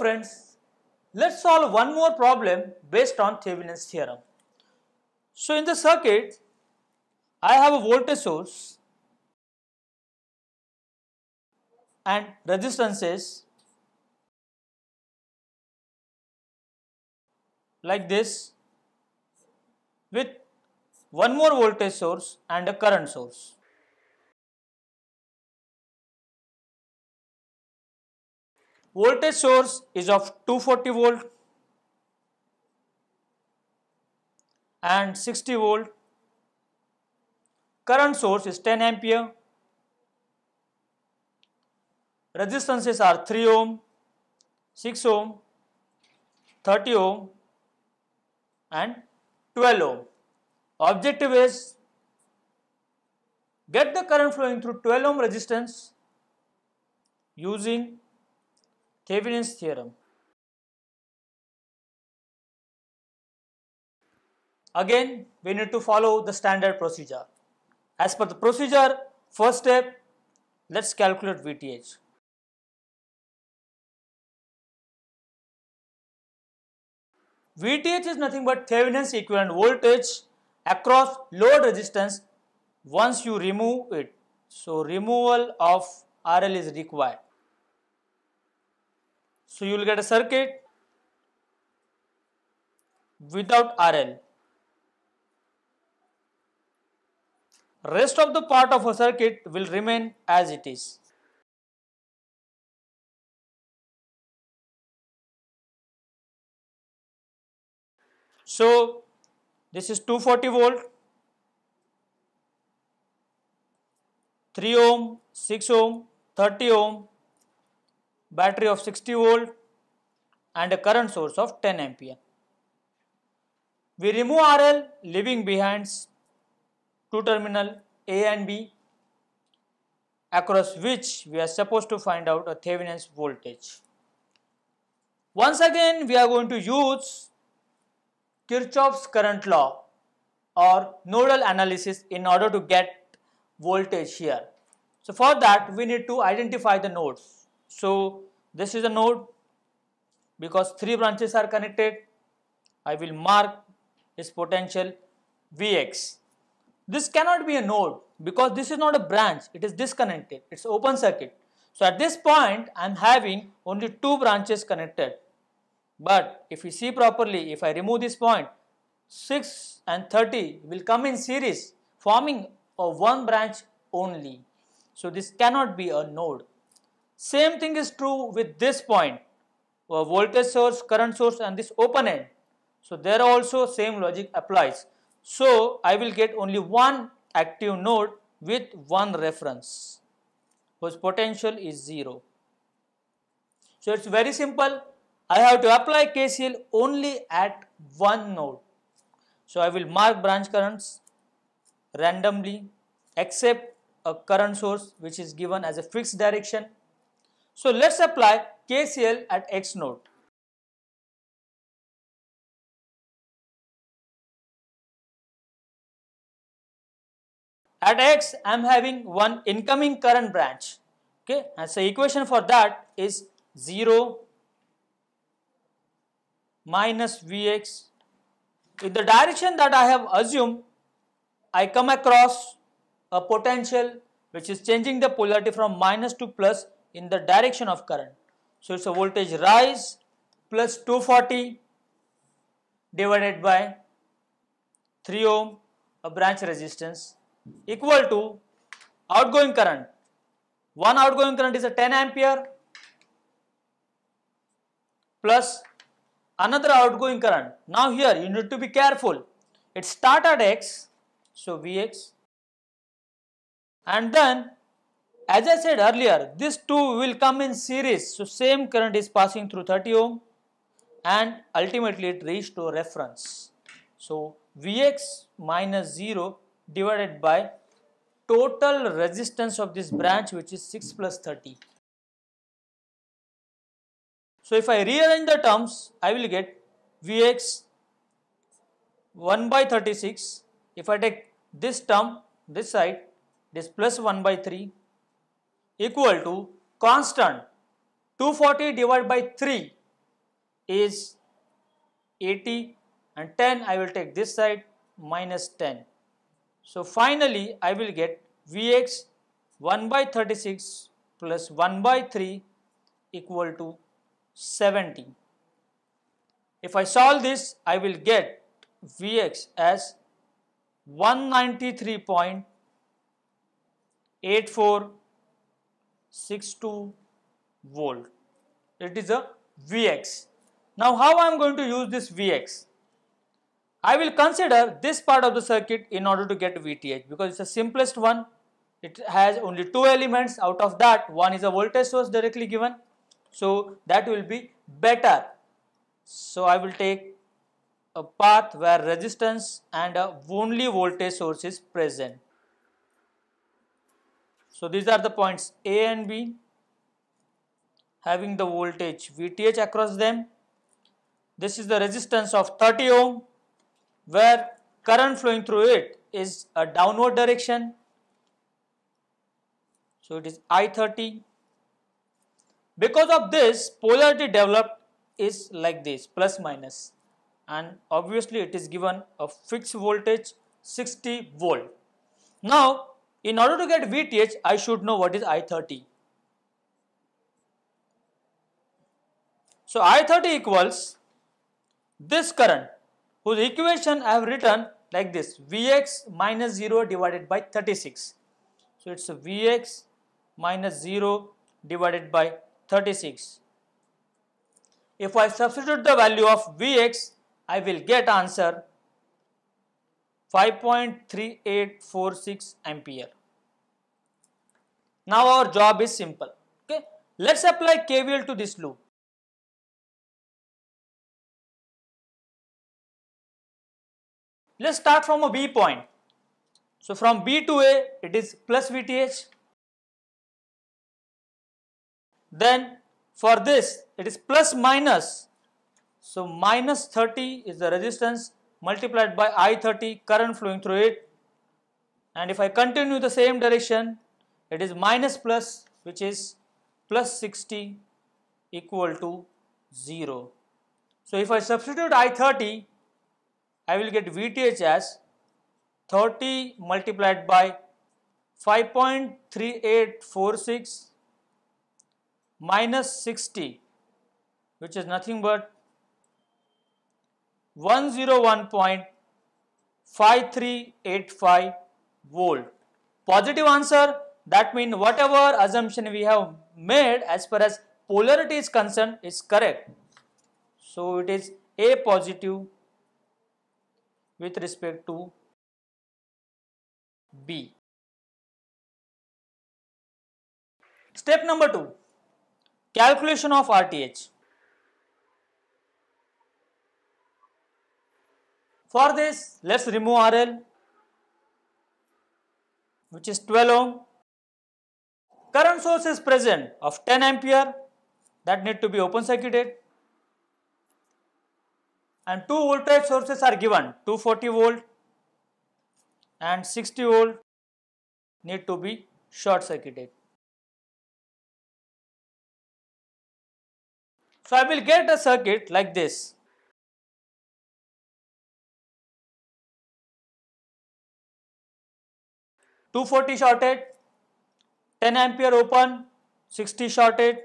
friends, let's solve one more problem based on Thevenin's theorem. So in the circuit, I have a voltage source and resistances like this with one more voltage source and a current source. voltage source is of 240 volt and 60 volt. Current source is 10 ampere. Resistances are 3 ohm, 6 ohm, 30 ohm and 12 ohm. Objective is get the current flowing through 12 ohm resistance using Thevenin's theorem. Again, we need to follow the standard procedure. As per the procedure, first step, let's calculate VTH. VTH is nothing but Thevenin's equivalent voltage across load resistance once you remove it. So, removal of RL is required. So you will get a circuit without RL. Rest of the part of a circuit will remain as it is. So this is 240 volt, 3 ohm, 6 ohm, 30 ohm, battery of 60 volt and a current source of 10 ampere. We remove RL leaving behind two terminal A and B across which we are supposed to find out a Thevenin's voltage. Once again we are going to use Kirchhoff's current law or nodal analysis in order to get voltage here. So for that we need to identify the nodes. So this is a node because three branches are connected. I will mark its potential Vx. This cannot be a node because this is not a branch, it is disconnected, it is open circuit. So at this point, I am having only two branches connected. But if you see properly, if I remove this point, 6 and 30 will come in series forming a one branch only. So this cannot be a node. Same thing is true with this point, uh, voltage source, current source and this open end. So there also same logic applies. So I will get only one active node with one reference whose potential is 0. So it's very simple. I have to apply KCL only at one node. So I will mark branch currents randomly except a current source which is given as a fixed direction so let's apply KCL at X node. At X, I am having one incoming current branch. Okay, and so equation for that is 0 minus Vx. In the direction that I have assumed, I come across a potential which is changing the polarity from minus to plus in the direction of current. So it's a voltage rise plus 240 divided by 3 ohm a branch resistance equal to outgoing current. One outgoing current is a 10 ampere plus another outgoing current. Now here you need to be careful. It start at x, so Vx and then as I said earlier, these 2 will come in series. So, same current is passing through 30 ohm and ultimately it reached to reference. So, Vx minus 0 divided by total resistance of this branch which is 6 plus 30. So, if I rearrange the terms, I will get Vx 1 by 36. If I take this term, this side, this plus 1 by 3 equal to constant 240 divided by 3 is 80 and 10 I will take this side minus 10. So finally I will get Vx 1 by 36 plus 1 by 3 equal to 70. If I solve this I will get Vx as 193.84 62 volt. It is a Vx. Now how I am going to use this Vx? I will consider this part of the circuit in order to get Vth because it's the simplest one. It has only two elements out of that one is a voltage source directly given. So that will be better. So I will take a path where resistance and a only voltage source is present. So these are the points A and B having the voltage VTH across them. This is the resistance of 30 ohm where current flowing through it is a downward direction. So it is I30. Because of this polarity developed is like this plus minus and obviously it is given a fixed voltage 60 volt. Now in order to get VTH, I should know what is I30. So I30 equals this current whose equation I have written like this Vx minus 0 divided by 36. So it's Vx minus 0 divided by 36. If I substitute the value of Vx, I will get answer 5.3846 ampere. Now our job is simple. Okay, let's apply KVL to this loop. Let's start from a B point. So from B to A, it is plus VTH. Then for this, it is plus minus. So minus 30 is the resistance multiplied by I-30 current flowing through it and if I continue the same direction it is minus plus which is plus 60 equal to 0. So if I substitute I-30 I will get VTH as 30 multiplied by 5.3846 minus 60 which is nothing but 101.5385 volt. Positive answer that means whatever assumption we have made as far as polarity is concerned is correct. So it is A positive with respect to B. Step number 2 calculation of RTH. For this, let's remove RL, which is 12 ohm. Current source is present of 10 ampere that need to be open circuited. And two voltage sources are given 240 volt and 60 volt need to be short circuited. So I will get a circuit like this. 240 shorted, 10 ampere open, 60 shorted.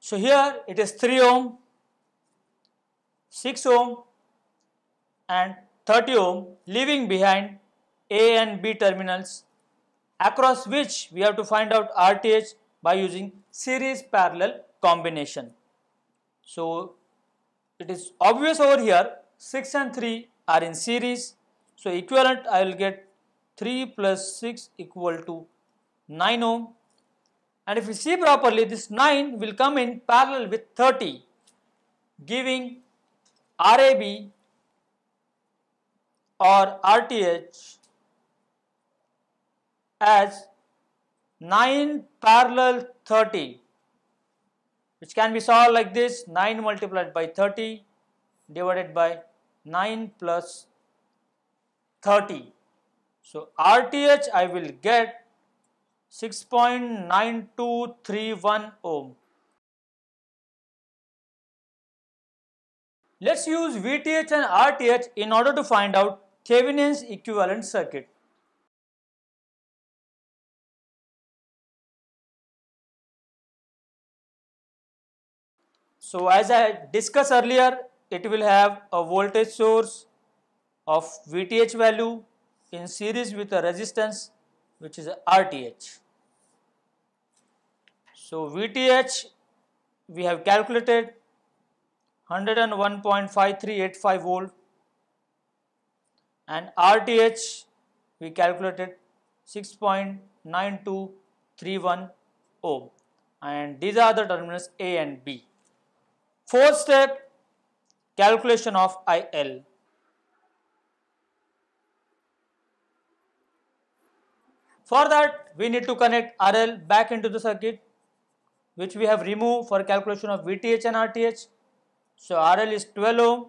So here it is 3 ohm, 6 ohm and 30 ohm leaving behind A and B terminals across which we have to find out RTH by using series parallel combination. So it is obvious over here 6 and 3 are in series so equivalent I will get 3 plus 6 equal to 9 ohm and if you see properly this 9 will come in parallel with 30 giving RAB or RTH as 9 parallel 30 which can be solved like this 9 multiplied by 30 divided by 9 plus 30. So RTH I will get 6.9231 ohm. Let's use VTH and RTH in order to find out Thevenin's equivalent circuit. So as I discussed earlier, it will have a voltage source, of VTH value in series with a resistance which is RTH. So VTH we have calculated 101.5385 volt and RTH we calculated 6.9231 ohm and these are the terminals A and B. Fourth step calculation of IL. For that, we need to connect RL back into the circuit, which we have removed for calculation of VTH and RTH. So, RL is 12 ohm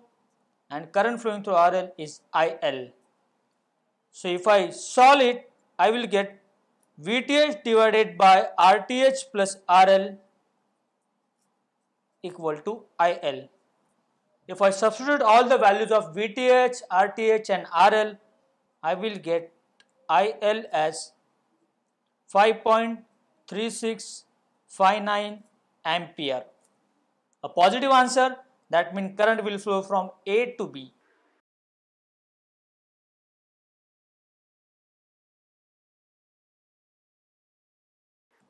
and current flowing through RL is IL. So, if I solve it, I will get VTH divided by RTH plus RL equal to IL. If I substitute all the values of VTH, RTH and RL, I will get IL as 5.3659 ampere. A positive answer that means current will flow from A to B.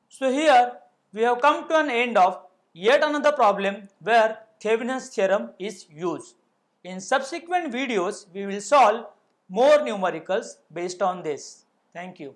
So here we have come to an end of yet another problem where Thevenin's theorem is used. In subsequent videos, we will solve more numericals based on this. Thank you.